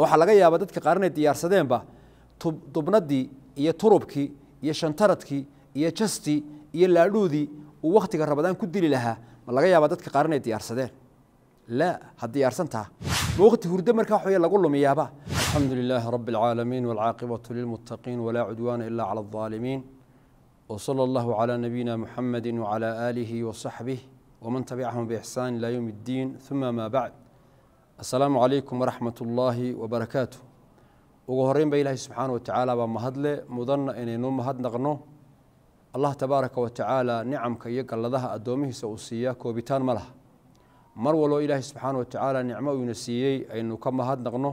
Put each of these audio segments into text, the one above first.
waxaa laga yaabaa dadka qaar inay diyaarsadeenba dubnadii iyo turubkii iyo shantaradkii iyo jastii iyo laadhuudii uu wakhtiga rabadaan ku dili lahaa ma laga yaabaa dadka qaar inay diyaarsadeen laa ha diyaarsantaa ma wakhti hurdo markaa waxweye lagu lumiyaaba alxamdu lilaahi rabbi alcaalamiin walcaaqibatu lilmuttaqiin walaa cudwaana ilaa cala aldaalimiin وصلى الله على نبينا محمد وعلى آله وصحبه ومن تبعهم بإحسان إلى يوم الدين ثم ما بعد السلام عليكم ورحمة الله وبركاته وغهرين بإله سبحانه وتعالى ومهدل مضن إني نوم هد نغنو الله تبارك وتعالى نعم كيك اللذها أدومه سأسياك وبتان ملح مرولو إله سبحانه وتعالى نعم وينسيي أي نكم هد نغنو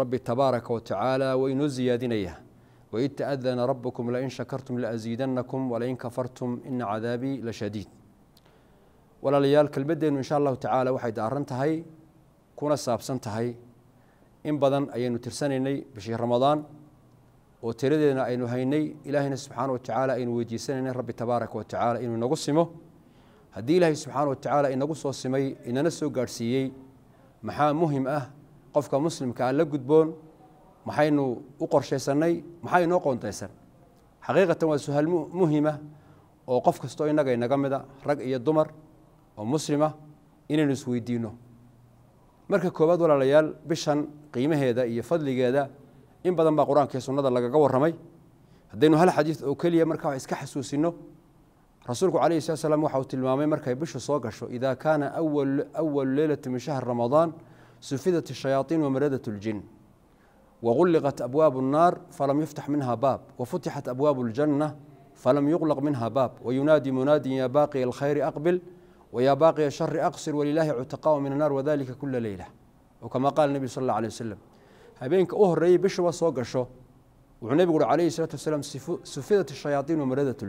ربي تبارك وتعالى وينزي دينيه وإذ تأذن ربكم لئن شكرتم لأزيدنكم ولئن كفرتم إن عذابي لشديد ولا ليال كلمة إن شاء الله تعالى وحيد أرنتهاي kuna saabsan tahay in badan ayaynu tirsanaynay bishii ramadaan oo tiradeedna aynu haynay ilaahayna subxaana watacaala aynu weydiisanaynay rabbi tabaaraka watacaala inuu inagu simo haddii ilaahay subxaana watacaala inagu soo simay inana soo gaadhsiiyey maxaa muhim ah qofka muslimka aan la gudboon maxaynu u qorshaysannay maxaa inoo qoondaysan xaqiiqatan waa su-aal muhima ah, oo qof kastoo innaga inaga mida rag iyo dumar oo muslima ah, inaynu isweydiinno marka koowaad walaalayaal bishan qiimaheeda iyo fadligeeda in badan baa qur-aanka iyo sunnada lagaga warramay haddaynu hal xadiid oo keliya marka wax iska xasuusinno rasuulku calayhi salat slam waxa uu tilmaamay markay bishu soo gasho idaa kaana awalu leylati min shahri ramadaan sufidat ashayaaطiin wamaradat اljin waغuliqat abwaabu الnaar falam yuftax minha baab wafutixat abwaabu اljanna falam yuqlaq minha baab wayunaadi munaadin ya baaqi alkhayri aqbil ويا باقي الشر أقصر ولله عتقاء من النار وذلك كل ليلة وكما قال النبي صلى الله عليه وسلم هبينك أهري بشوى صوقشو wuxuu nebigu uhi calayhi salaatu wasalaam sufidat shayaadiin wamaradat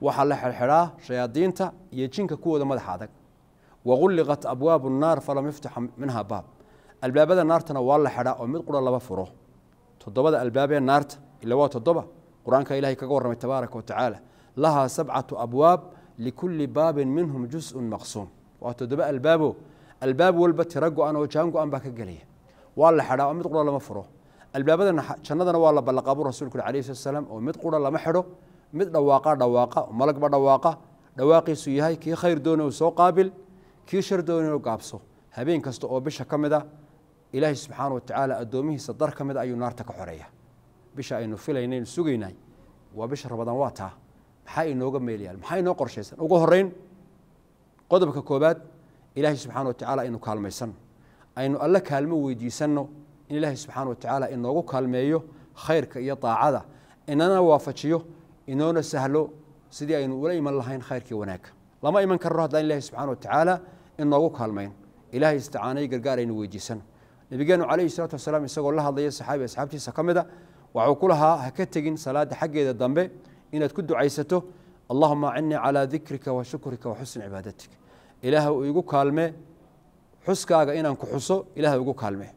waxaa la xirxiraa shayaadiinta iyo jinka kuwooda madaxa adag wagulliqat abwaabu nnaar falam yuftaxa minha baab albaabada naartana waa la xidhaa oo mid qura laba furo toddobada albaabee naarta ila waa toddoba qur-aanka ilahay kaga warramay tabaaraka wa lahaa sabcatu abwaab لكل باب منهم جزء مقسوم waa toddoba albaabo albaab walba tira go-an oo jaan go-an baa ka gelaya waa la xidhaa oo mid qura lama furo albaabadana jannadana waa la ballaqaabuu rasuulku yuri alayhi salaam oo mid qura lama xidho mid dhawaaqa dhawaaqa malagba dhawaaqa dhawaaqiisu yahay kii khayr doonay soo qaabil kii shar doonay gaabso habeen kasta oo bisha ka mid a ilaahay subxaana watacaala addoomihiisa dar ka mid ayuu naarta ka xoreeya bisha aynu filaynaynu sugaynay waa bisha rabadaan waa taa maxaa inooga meelayaal maxaa inoo qorshaysan ugu horeyn qodobka koobaad ilaahay subxana wa tacaala aynu kaalmaysanno aynu alle kaalmo weydiisanno in ilaahay subxaana wa tacaala inoogu kaalmeeyo khayrka iyo daacada inana waafajiyo inoona sahlo sidii aynu ula iman lahayn khayrkii wanaagga lama iman karno haddaan ilahi subxana wa tacaala inoogu kaalmayn ilaahay isticaanayo gargaar aynu weydiisanno nebigeenu calayhi salaatu wasalaam isagoo la hadlaya saxaabi asxaabtiisa ka mida waxuu ku lahaa ha ka tegin salaada xaggeeda dambe inaad ku ducaysato allahuma acini calaa dikrika wa shukrika wa xusni cibaadatika ilaahw igu kaalmee xuskaaga inaan ku xuso ilaah igu kaalmee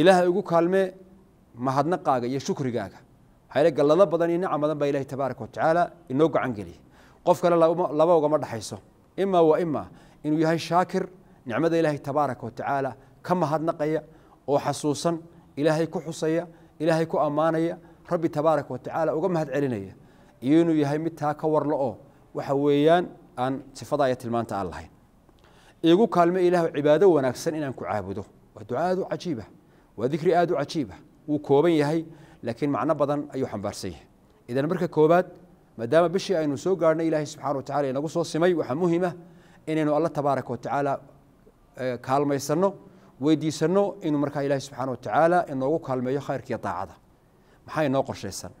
ilaah igu kaalmee mahadnaqaaga iyo shukrigaaga maxayle gallado badan iyo nicam baa ilahi tabaaraka watacaala inoo gacan geliya qof kale laba ugama dhexayso imaa wa imaa inuu yahay shaakir nicmada ilaahay tabaaraka watacaala ka mahadnaqaya oo xasuusan ilaahay ku xusaya ilaahay ku ammaanaya rabbi tabaaraka watacaala uga mahad celinaya iyo inuu yahay mid taa ka warla oo waxa weeyaan aan sifada iyo tilmaanta aan lahayn iigu kaalme ilaah cibaado wanaagsan inaan ku caabudo waa duca aad u cajiibah waa dikri aad u cajiibah wuu kooban yahay laakiin macno badan ayuu xambaarsan yahay idan marka koobaad maadaama bishii aynu soo gaarhnay ilaahay subxana watacala inagu soo simay waxaa muhiimah inaynu alla tabaaraka watacaala kaalmaysanno weydiisanno inuu markaa ilaahay subxaana watacaala inoogu kaalmeeyo khayrkiiyo daacada maxaa inoo qorshaysan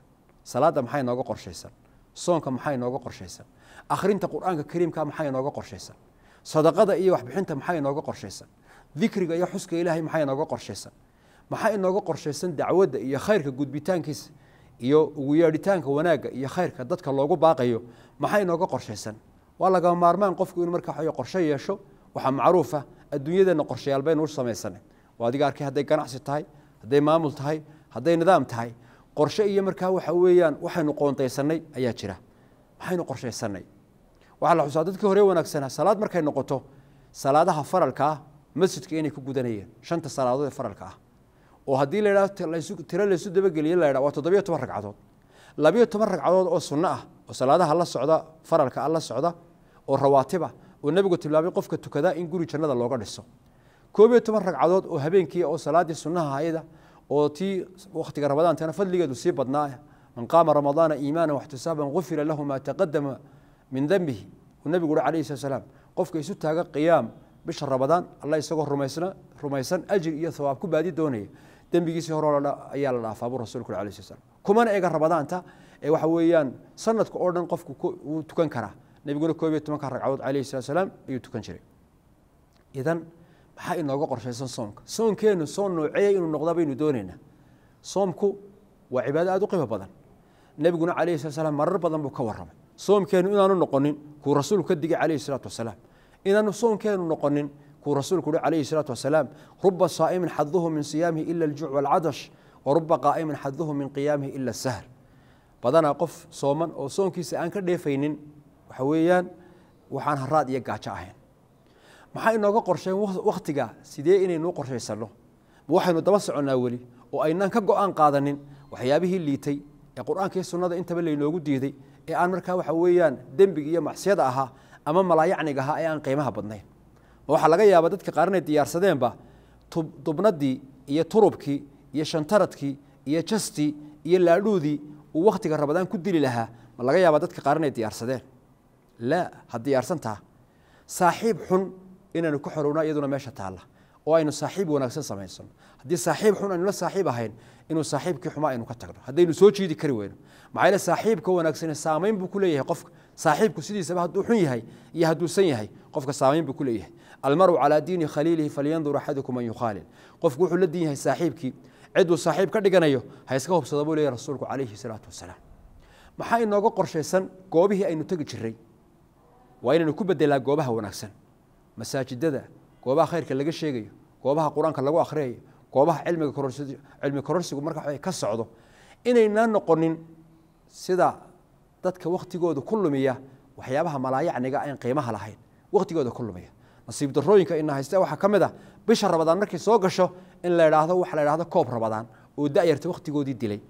salaadda maxaa inooga qorshaysan soonka maxay nooga qorshaysaa akhrinta qur-aanka kariimka maxay nooga qorshaysaa sadaqada iyo waxbixinta maxay nooga qorshaysaa dikriga iyo xuska ilaahay maxay nooga qorshaysaa maxay nooga qorshaysan dacwadda iyo khayrka gudbitaankiisa iyo ugu yeedhitaanka wanaagga iyo khayrka dadka loogu baaqayo maxay nooga qorshaysan waa lagama maarmaan qofku inuu markaa qorshe yeesho waxaa macruufa adduunyadeenna qorshayaalbaynu u samaysane waa adiga arkay hadday ganacsi tahay hadday maamul tahay hadday nidaam tahay qorshe iyo markaa waxa weeyaan waxaynu qoontaysannay ayaa jira maxaynu qorshaysanay waxaa la xusaa dadkii hore wanaagsanaa salaad markay noqoto salaadaha faralka ah masjidka inay ku gudanayeen shanta salaadood ee faralka ah oo haddii la tiro laysu dabageliye la waa toddobiyo toban ragcadood labiyo toban ragcadood oo sunno ah oo salaadaha la socda faralka ah la socda oo rawaatiba oo nebigu tilmaamay qofka tukadaa in guri jannada looga dhiso koob iyo toban ragcadood oo habeenkii oo salaadii sunnaha hayda oo tii waktiga ramadaankana fadligeedu sii badnaa man qaama ramadaana iimaana waxtisaaban ufira lahu maa taqadama min dembihi nabigu ui alayh slat slaam qofka isu taaga qiyaam bisha ramadaan alla isagoo rumaysan ajir iyo hawaab ku baadi doonaya dembigiisii hore ayaa la dhaafaa buu rasulku ui alah slat slam kumana eega ramadaanta ee waxa weeyaan sanadka oo dhan qofku wuu tukan karaa nebiguna koob iyo tobanka ragcadood alayh slat slaam ayuu tukan jiray idan maxaa inooga qorshaysan soonka soonkeenu soon nooceeya inuu noqdaa baynu doonaynaa soomku waa cibaado aada u qiimo badan nebiguna calayhi salatu wasalaam marar badan buu ka warramay soomkeenu inaanu noqonin kuu rasuulku ka digay calayhi salaatu wasalaam inaanu soonkeenu noqonin kuu rasuulku uhi calayhi salaatu wasalaam ruba saa'imin xaduhu min siyaamihi ila aljuuc waalcadash wa qaa'imin xaduhu min qiyaamihi ila asahr badanaa qof sooman oo soonkiisa aan ka dheefaynin waxa weeyaan waxaan haraad iyo gaajo ahayn maxaa inooga qorsheen waktiga sidee inaynuu qorshaysano ma waxaynu daba soconaa weli oo aynaan ka go'aan qaadanin waxyaabihii liitay ee qur-aanka iyo sunnada intaba laynoogu diiday ee aan markaa waxa weeyaan dembiga iyo macsiyada ahaa ama malaayacniga ahaa ee aan qiimaha badnayn ma waxaa laga yaabaa dadka qaar inay diyaarsadeenba dubnadii iyo turubkii iyo shantaradkii iyo jastii iyo laadhuudii uu wakhtiga rabadaan ku dili lahaa ma laga yaabaa dadka qaar inay diyaarsadeen laa ha diyaarsantaha saaxiib xun inaynu ku xorowna iyaduna meesha taalla oo aynu saaxiib wanaagsan samaysano haddii saaxiib xun aynu saaxiib ahayn inuu saaxiibkii xumaa aynu ka tagno haddaynu soo jiidi kari weyno maxaa saaxiibka wanaagsani saamayn buu ku leeyahay qofka saaxiibku sidiisaba hadduu xun yahay iyo hadduusan yahay qofka saamayn buu ku leeyahay almaru calaa diini khaliilihi falyandur axadukum an yukhaalil qofku wuxuu la din saaxiibkii ciduu saaxiib ka dhiganayo ha iska hubsada buu leeyahy rasuulku calayhi salaatu wasalaam maxaa inooga qorshaysan goobihii aynu tegi jiray waa inaynu ku bedelaa goobaha wanaagsan masaajidada goobaha khayrka laga sheegayo goobaha qur-aanka lagu akhriyayo goobaha cilmiga cilmi kororsigu marka wa ka socdo inaynaa noqonin sida dadka wakhtigooda ku lumiya waxyaabaha malaayacniga aan qiimaha lahayn wakhtigooda ku lumiya nasiib darooyinka ina hayste waxaa ka mid ah bisha rabadaan markay soo gasho in la idhaahdo waxa la idhahdo koob rabadaan oo da'yarta wakhtigoodii dilay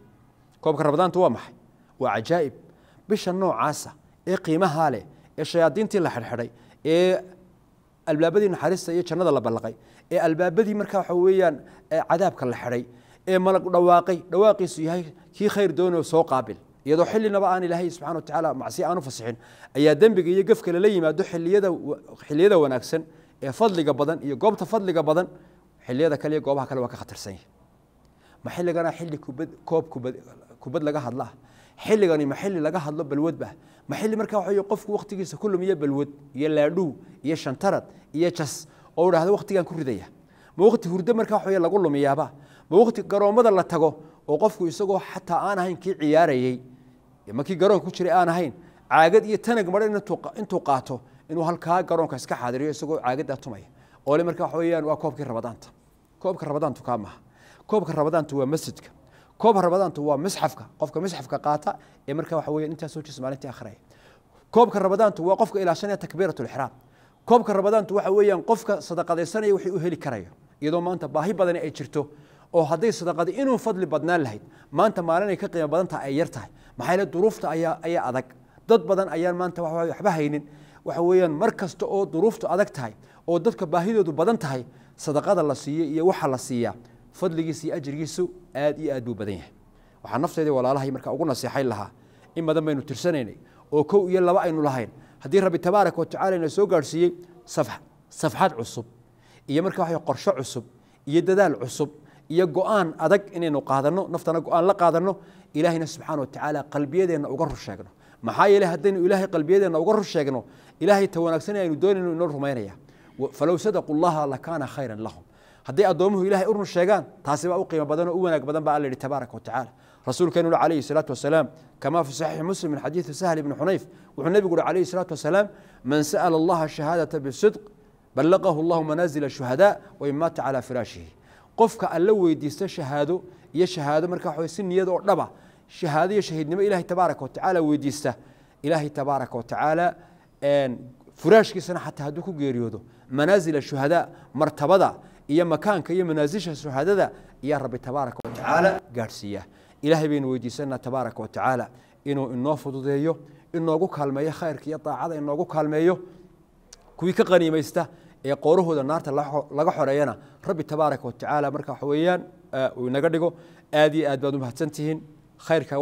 koobka rabadaanta waa maxay waa cajaa'ib bisha noocaasa ee qiimahaa leh ee shayaadiintii la xidhxidhay ee albaabadii naxariista iyo jannada la ballaqay ee albaabadii markaa waxa weeyaan cadaabka la xidhay ee malag dhawaaqay dhawaaqiisu yahay kii khayr doonayo soo qaabil iyadoo xillinaba aan ilaahay subxana watacaala macsi aan u fasixin ayaa dembiga iyo gefka lala yimaado xiliyada xilliyada wanaagsan ee fadliga badan iyo goobta fadliga badan xilliyada kale iyo goobaha kale waa ka khatarsan yahay ma xilligana xilli kubad koob kubad kubad laga hadlaa xilligani ma xilli laga hadlo balwadbah ma xilli markaa waxa qofku waqtigiisa ku lumiya balwad iyo laadhow iyo shantarad iyo jas oo idhaahdo waqtigaan ku ridaya ma waqti hurdo markaa waxa lagu lumiyaaba ma waqti garoommada la tago oo qofku isagoo xataa aan ahayn kii ciyaarayey ma kii ku jiray aan ahayn caagad iyo tanag madhan intuu qaato inuu halkaa garoonka iska xaadiriyo isagoo caagadaa ah tumaya oole markaa waxa weeyaan waa koobkii rabadaanta koobka rabadaantu kaa maaha koobka rabadaantu waa masjidka koob rabadaantu waa misxafka qofka misxafka qaata ee marka waxa weeyaan intaas soo maalintii akhraya koobka rabadaantu waa qofka ilaashanaya takbiiratu lixraam koobka rabadaantu waxa weeyaan qofka sadaqadaysanaya wixii u heli karayo iyadoo maanta baahi badani ay jirto oo hadday sadaqadi inuu fadli badnaan lahayd maanta maalinay ka qiimo badan ay yar tahay maxaa duruufta ayaa ayaa adag dad badan ayaan maanta waxa waxba haynin waxa weeyaan mar kasta oo duruuftu adag tahay oo dadka baahidoodu badan tahay sadaqada la siiyo iyo waxa la siiyaa fadligiis iyo ajrigiisu aad iyo aad buu badan yahay waxaa nafteedii walaalahay marka ugu naseexayn lahaa in badan baynu tirsanaynay oo kow iyo laba aynu lahayn haddii rabbi tabaaraka watacala ina soo gaadhsiiyey safxad cusub iyo marka wa qorsho cusub iyo dadaal cusub iyo go'aan adag inaynu qaadanno naftana go'aan la qaadanno ilaahayna subxaana watacaala qalbiyadeenna uga rur sheegno maxaa yeeley haddaynu ilaahay qalbiyadeenna uga rur ilaahay ta wanaagsan aynu doonayno inoo rumaynaya falow llaha lakaana khayran lahum hadday addoomuhu ilahay urun sheegaan taasi baa u qiimo badan oo u wanaag badan ba alla yihi tabaaraka watacaala rasuulkeenu calayhi salaatu wasalaam kamaa fi saxiixi muslim min xadiidi sahl ibni xunayf wuxuu nebigu uhi calayhi salaatu wasalaam man sa'ala allaha shahaadata bisidq ballaqahu allahu manaazila shuhadaa wain maata calaa firaashihi qofka alla weydiista shahaado iyo shahaado markaa waxaway si niyad oo dhaba ah, shahaado iyo shahiidnimo ilahay tabaaraka watacaala weydiista ilaahay tabaaraka watacaala furaashkiisana xataa hadduu ku geeriyoodo manaazila shuhadaa martabada iyo makaanka iyo manaasisha suxadada ayaa rabbi tabaaraka watacaala gaadhsiiya ilaahay baynu weydiisanaa tabaaraka watacaala inuu inoo fududeeyo inoogu kaalmeeyo khayrka iyo daacada inoogu kaalmeeyo kuwii ka qaniimaysta ee qoorahooda naarta laga xoreeyana rabbi tabaaraka watacaala marka waxa weeyaan uu inaga dhigo aad iyo aad baad umahadsan tihiin khayrka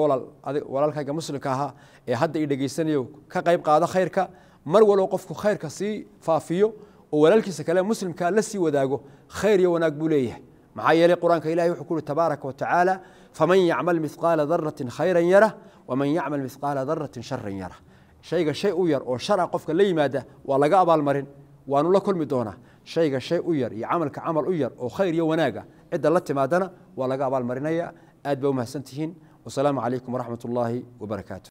walaalkayga muslimka ahaa ee hadda ii dhegaysanayo ka qayb qaado khayrka mar walow qofku khayrka sii faafiyo oo walaalkiisa kale muslimkaa la sii wadaago khayr iyo wanaag buu leeyahay maxaa yeelay qur-aanka ilahi wuxuu ku uhi tabaaraka watacaala faman yacmal midqaala daratin khayran yarah waman yacmal midqaala daratin sharan yarah shayga shay u yar oo shara qofka la yimaada waa laga abaalmarin waanu la kulmi doonaa shayga shay u yar iyo camalka camal u yar oo khayr iyo wanaaga ah, cidda la timaadana waa laga abaalmarinaya aad bay umahadsantihiin wasalaamu calaykum waraxmat ullaahi wabarakaatu